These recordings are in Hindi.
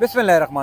बिसमीम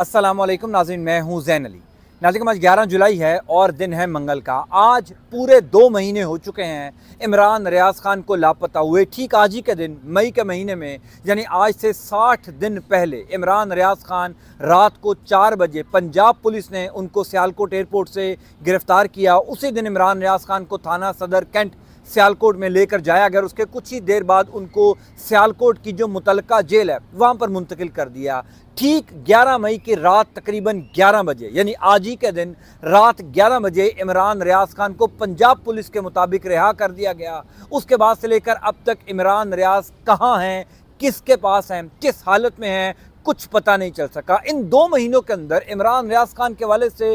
अल्लाम नाजिन मैं हूँ जैन अली नाजिक आज 11 जुलाई है और दिन है मंगल का आज पूरे दो महीने हो चुके हैं इमरान रियाज खान को लापता हुए ठीक आज ही के दिन मई के महीने में यानी आज से 60 दिन पहले इमरान रियाज खान रात को चार बजे पंजाब पुलिस ने उनको सियालकोट एयरपोर्ट से गिरफ़्तार किया उसी दिन इमरान रियाज खान को थाना सदर कैंट सियालकोट में लेकर जाया गया उसके कुछ ही देर बाद उनको सियालकोट की जो मुतल जेल है वहाँ पर मुंतकिल कर दिया ठीक 11 मई की रात तकरीबन 11 बजे यानी आज ही के दिन रात 11 बजे इमरान रियाज खान को पंजाब पुलिस के मुताबिक रिहा कर दिया गया उसके बाद से लेकर अब तक इमरान रियाज कहाँ हैं किसके पास हैं किस हालत में हैं कुछ पता नहीं चल सका इन दो महीनों के अंदर इमरान रियाज खान के वाले से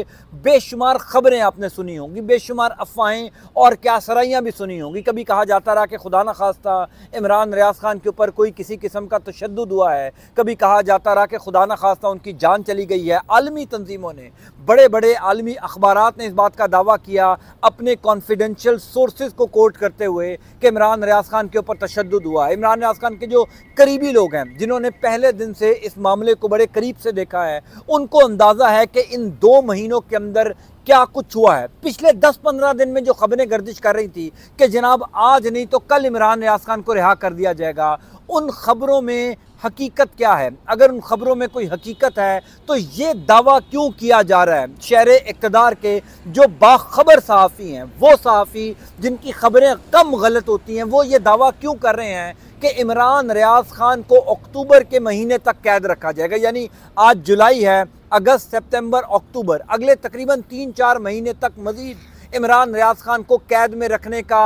बेशुमार ख़बरें आपने सुनी होंगी बेशुमार अफवाहें और क्या सराइयाँ भी सुनी होंगी कभी कहा जाता रहा कि खुदा न खास्ता इमरान रियाज खान के ऊपर कोई किसी किस्म का तशद हुआ है कभी कहा जाता रहा कि खुदा न खास्ता उनकी जान चली गई है आलमी तनजीमों ने बड़े बड़े आलमी अखबार ने इस बात का दावा किया अपने कॉन्फिडेंशियल सोर्सेज को कोट करते हुए कि इमरान रियाज खान के ऊपर तशद हुआ है इमरान रियाज खान के जो करीबी लोग हैं जिन्होंने पहले दिन से इस मामले को बड़े करीब से देखा है उनको अंदाज़ा है कि इन दो महीनों के अंदर क्या कुछ हुआ है पिछले 10-15 दिन में जो खबरें गर्दिश कर रही थी कि जनाब आज नहीं तो कल इमरान रियाज खान को रिहा कर दिया जाएगा उन ख़बरों में हकीकत क्या है अगर उन ख़बरों में कोई हकीकत है तो ये दावा क्यों किया जा रहा है शहर इकतदार के जो बाखबर सहाफ़ी हैं वो सहाफ़ी जिनकी ख़बरें कम गलत होती हैं वो ये दावा क्यों कर रहे हैं कि इमरान रियाज खान को अक्टूबर के महीने तक कैद रखा जाएगा यानी आज जुलाई है अगस्त सितंबर अक्टूबर अगले तकरीबन तीन चार महीने तक मज़ीद इमरान रियाज खान को कैद में रखने का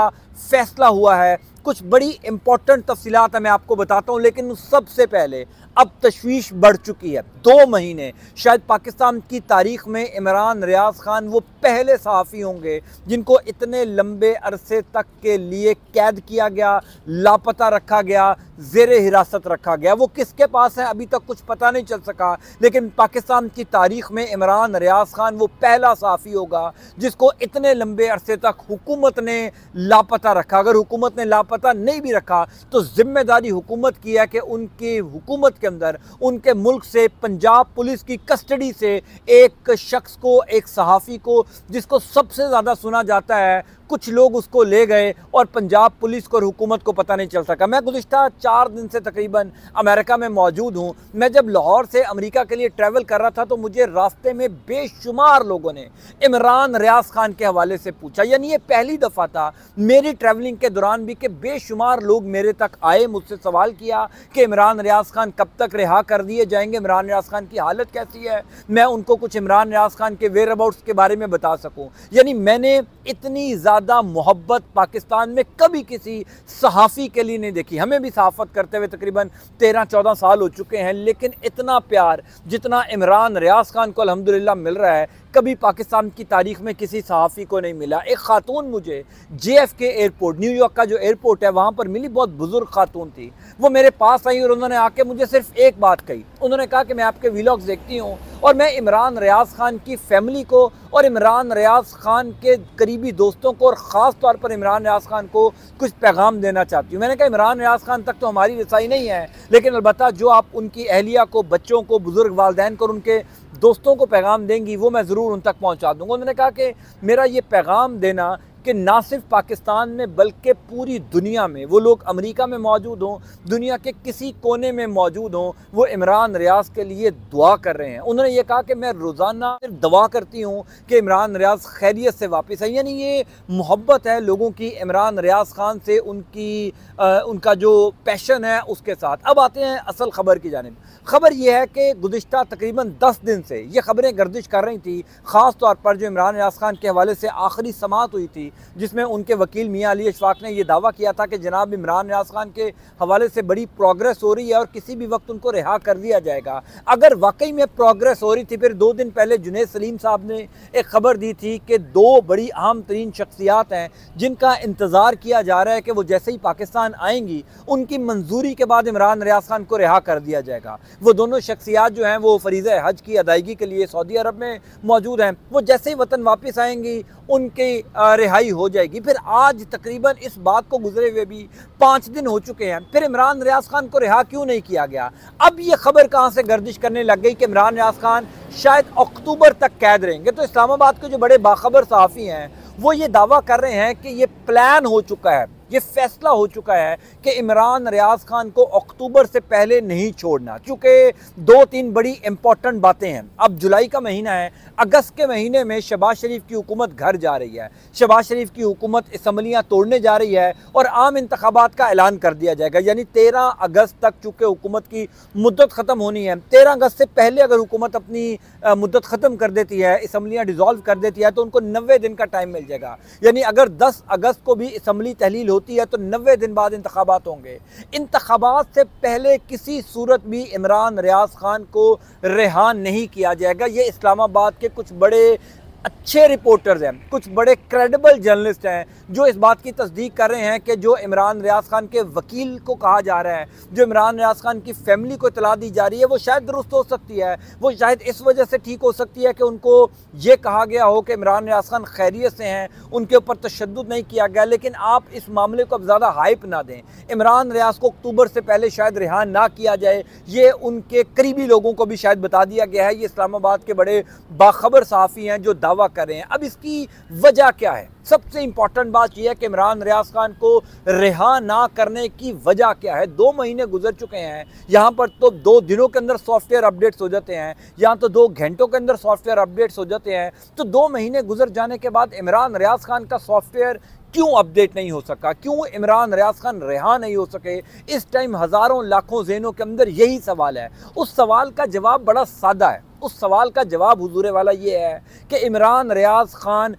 फैसला हुआ है कुछ बड़ी इंपॉर्टेंट तफसीत मैं आपको बताता हूँ लेकिन सबसे पहले अब तशवीश बढ़ चुकी है दो महीने शायद पाकिस्तान की तारीख में इमरान रियाज खान वो पहले सहाफ़ी होंगे जिनको इतने लंबे अरसे तक के लिए कैद किया गया लापता रखा गया जेर हिरासत रखा गया वो किसके पास है अभी तक कुछ पता नहीं चल सका लेकिन पाकिस्तान की तारीख में इमरान रियाज खान वो पहला सहाफ़ी होगा जिसको इतने लंबे अरसे तक हुकूमत ने लापता रखा अगर हुकूमत ने लापता पता नहीं भी रखा तो ज़िम्मेदारी हुकूमत की है कि उनकी हुकूमत के अंदर उनके मुल्क से पंजाब पुलिस की कस्टडी से एक शख्स को एक सहाफ़ी को जिसको सबसे ज़्यादा सुना जाता है कुछ लोग उसको ले गए और पंजाब पुलिस को और हुकूमत को पता नहीं चल सका मैं गुज्त चार दिन से तकरीबन अमेरिका में मौजूद हूँ मैं जब लाहौर से अमेरिका के लिए ट्रैवल कर रहा था तो मुझे रास्ते में बेशुमार लोगों ने इमरान रियाज खान के हवाले से पूछा यानी ये पहली दफ़ा था मेरी ट्रैवलिंग के दौरान भी कि बेशुमार लोग मेरे तक आए मुझसे सवाल किया कि इमरान रियाज खान कब तक रिहा कर दिए जाएंगे इमरान रियाज खान की हालत कैसी है मैं उनको कुछ इमरान रियाज खान के वेयर अबाउट्स के बारे में बता सकूं यानी मैंने इतनी ज़्यादा मोहब्बत पाकिस्तान में कभी किसी सहाफ़ी के लिए नहीं देखी हमें भी सहाफ़त करते हुए तकरीबन तेरह चौदह साल हो चुके हैं लेकिन इतना प्यार जितना इमरान रियाज खान को अलहमदिल्ला मिल रहा है कभी पाकिस्तान की तारीख में किसी सहाफ़ी को नहीं मिला एक खातून मुझे जे एयरपोर्ट न्यूयॉर्क का जो एयरपोर्ट एयरपोर्ट है वहाँ पर मिली बहुत बुजुर्ग खातून थी वो मेरे पास आई और उन्होंने आके मुझे सिर्फ एक बात कही उन्होंने कहा कि मैं आपके व्लॉग्स देखती हूँ और मैं इमरान रियाज खान की फैमिली को और इमरान रियाज खान के करीबी दोस्तों को और ख़ास तौर पर इमरान रियाज खान को कुछ पैगाम देना चाहती हूँ मैंने कहा इमरान रियाज खान तक तो हमारी रसाई नहीं है लेकिन अलबत् जो आप उनकी अहलिया को बच्चों को बुज़ुर्ग वालदेन को उनके दोस्तों को पैगाम देंगी वो मैं ज़रूर उन तक पहुँचा दूँगा उन्होंने कहा कि मेरा ये पैगाम देना कि ना सिर्फ पाकिस्तान में बल्कि पूरी दुनिया में वो लोग अमेरिका में मौजूद हों दुनिया के किसी कोने में मौजूद हों वो इमरान रियाज के लिए दुआ कर रहे हैं उन्होंने ये कहा कि मैं रोज़ाना सिर्फ दुआ करती हूँ कि इमरान रियाज खैरियत से वापस है यानी ये मोहब्बत है लोगों की इमरान रियाज खान से उनकी आ, उनका जो पैशन है उसके साथ अब आते हैं असल खबर की जानब खबर यह है कि गुज्त तकरीबन दस दिन से ये खबरें गर्दिश कर रही थी ख़ास तौर पर जो इमरान रियाज खान के हवाले से आखिरी समात हुई थी थी जिसमें उनके वकील मियाँ अली अशफाक ने यह दावा किया था कि जनाब इमरान न्याज खान के हवाले से बड़ी प्रोग्रेस हो रही है और किसी भी वक्त उनको रिहा कर दिया जाएगा अगर वाकई में प्रोग्रेस हो रही थी फिर दो दिन पहले जुनेद सलीम साहब ने एक खबर दी थी कि दो बड़ी अहम तरीन शख्सियात हैं जिनका इंतज़ार किया जा रहा है कि वो जैसे ही पाकिस्तान आएंगी उनकी मंजूरी के बाद इमरान रियाज खान को रिहा कर दिया जाएगा वो दोनों शख्सियात जो हैं वो फरीज़ हज की अदायगी के लिए सऊदी अरब में मौजूद हैं वो जैसे ही वतन वापस आएंगी उनकी रिहाई रिहाई हो जाएगी फिर आज तकरीबन इस बात को गुजरे हुए भी पाँच दिन हो चुके हैं फिर इमरान रियाज खान को रिहा क्यों नहीं किया गया अब ये खबर कहाँ से गर्दिश करने लग गई कि इमरान रियाज खान शायद अक्टूबर तक कैद रहेंगे तो इस्लामाबाद के जो बड़े बाखबर सहाफ़ी हैं वो ये दावा कर रहे हैं कि ये प्लान हो चुका है ये फैसला हो चुका है कि इमरान रियाज खान को अक्टूबर से पहले नहीं छोड़ना चूंकि दो तीन बड़ी इंपॉर्टेंट बातें हैं अब जुलाई का महीना है अगस्त के महीने में शबाज शरीफ की हुकूमत घर जा रही है शबाज शरीफ की हुकूमत इसम्बलियाँ तोड़ने जा रही है और आम इंतबात का ऐलान कर दिया जाएगा यानी तेरह अगस्त तक चूँकि हुकूमत की मुद्दत ख़त्म होनी है तेरह अगस्त से पहले अगर हुकूमत अपनी मुद्दत ख़त्म कर देती है इसम्बलियाँ डिज़ोल्व कर देती है तो उनको नब्बे दिन का टाइम मिल जाएगा यानी अगर दस अगस्त को भी इसम्बली तहलील हो होती है तो नबे दिन बाद इंतबात होंगे इंतबात से पहले किसी सूरत भी इमरान रियाज खान को रिहा नहीं किया जाएगा ये इस्लामाबाद के कुछ बड़े अच्छे रिपोर्टर्स हैं कुछ बड़े क्रेडिबल जर्नलिस्ट हैं जो इस बात की तस्दीक कर रहे हैं कि जो इमरान रियाज खान के वकील को कहा जा रहा है जो इमरान रियाज खान की फैमिली को इतला दी जा रही है वो शायद दुरुस्त हो सकती है वो शायद इस वजह से ठीक हो सकती है कि उनको ये कहा गया हो कि इमरान रियाज खान खैरियत से हैं उनके ऊपर तशद नहीं किया गया लेकिन आप इस मामले को अब ज़्यादा हाइप ना दें इमरान रियाज को अक्टूबर से पहले शायद रिहा ना किया जाए ये उनके करीबी लोगों को भी शायद बता दिया गया है ये इस्लामाबाद के बड़े बाखबर सहाफ़ी हैं जो दावा कर रहे हैं अब इसकी वजह क्या है सबसे इंपॉर्टेंट बात यह है कि इमरान रियाज खान को रिहा ना करने की वजह क्या है दो महीने गुजर चुके हैं यहाँ पर तो दो दिनों के अंदर सॉफ्टवेयर अपडेट्स हो जाते हैं यहाँ तो दो घंटों के अंदर सॉफ्टवेयर अपडेट्स हो जाते हैं तो दो महीने गुजर जाने के बाद इमरान रियाज खान का सॉफ्टवेयर क्यों अपडेट नहीं हो सका क्यों इमरान रियाज खान रिहा नहीं हो सके इस टाइम हज़ारों लाखों जेनों के अंदर यही सवाल है उस सवाल का जवाब बड़ा सादा है उस सवाल का जवाब हजूर वाला ये है कि इमरान रियाज खान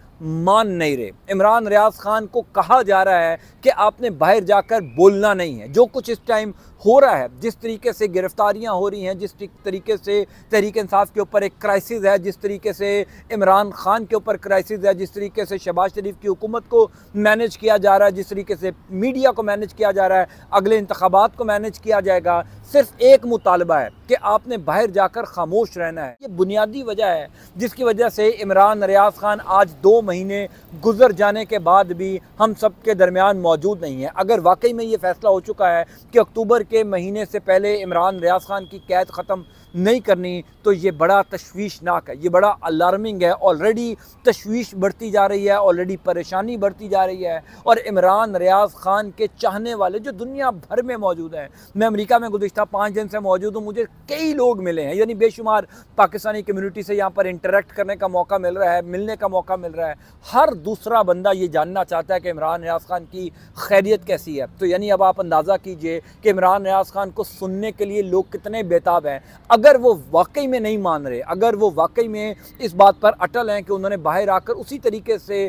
मान नहीं रहे इमरान रियाज खान को कहा जा रहा है कि आपने बाहर जाकर बोलना नहीं है जो कुछ इस टाइम हो रहा है जिस तरीके से गिरफ्तारियां हो रही हैं जिस तरीके से तहरीक इंसाफ के ऊपर एक क्राइसिस है जिस तरीके से इमरान खान के ऊपर क्राइसिस है जिस तरीके से शबाज शरीफ की हुकूमत को मैनेज किया जा रहा है जिस तरीके से मीडिया को मैनेज किया जा रहा है अगले इंतबात को मैनेज किया जाएगा सिर्फ एक मुतालबा है कि आपने बाहर जाकर खामोश रहना है ये बुनियादी वजह है जिसकी वजह से इमरान रियाज खान आज दो महीने गुजर जाने के बाद भी हम सब के दरमियान मौजूद नहीं है अगर वाकई में ये फैसला हो चुका है कि अक्टूबर के महीने से पहले इमरान रियाज खान की कैद ख़त्म नहीं करनी तो ये बड़ा तश्वीशनाक है ये बड़ा अलार्मिंग है ऑलरेडी तशवीश बढ़ती जा रही है ऑलरेडी परेशानी बढ़ती जा रही है और इमरान रियाज ख़ान के चाहने वाले जो दुनिया भर में मौजूद हैं मैं अमेरिका में गुजशत पाँच दिन से मौजूद हूँ मुझे कई लोग मिले हैं यानी बेशुमार पाकिस्तानी कम्यूनिटी से यहाँ पर इंटरेक्ट करने का मौका मिल रहा है मिलने का मौका मिल रहा है हर दूसरा बंदा ये जानना चाहता है कि इमरान रियाज ख़ान की खैरियत कैसी है तो यानी अब आप अंदाज़ा कीजिए कि इमरान रियाज ख़ान को सुनने के लिए लोग कितने बेताब हैं अब अगर वो वाकई में नहीं मान रहे अगर वो वाकई में इस बात पर अटल हैं कि उन्होंने बाहर आकर उसी तरीके से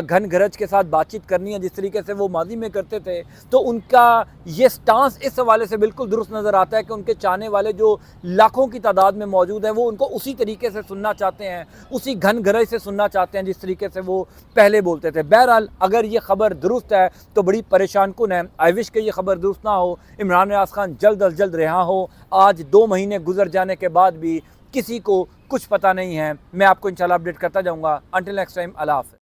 घन घरज के साथ बातचीत करनी है जिस तरीके से वो माजी में करते थे तो उनका ये स्टांस इस हवाले से बिल्कुल दुरुस्त नज़र आता है कि उनके चाहने वाले जो लाखों की तादाद में मौजूद हैं वो उनको उसी तरीके से सुनना चाहते हैं उसी घन घरज से सुनना चाहते हैं जिस तरीके से वो पहले बोलते थे बहरहाल अगर ये खबर दुरुस्त है तो बड़ी परेशान कन है आई विश के ये खबर दुरुस्त ना हो इमरान रियाज खान जल्द अज जल्द रिहा हो आज दो महीने गुजर जाने के बाद भी किसी को कुछ पता नहीं है मैं आपको इंशाल्लाह अपडेट करता जाऊंगा अंटिल नेक्स्ट टाइम अलाफ़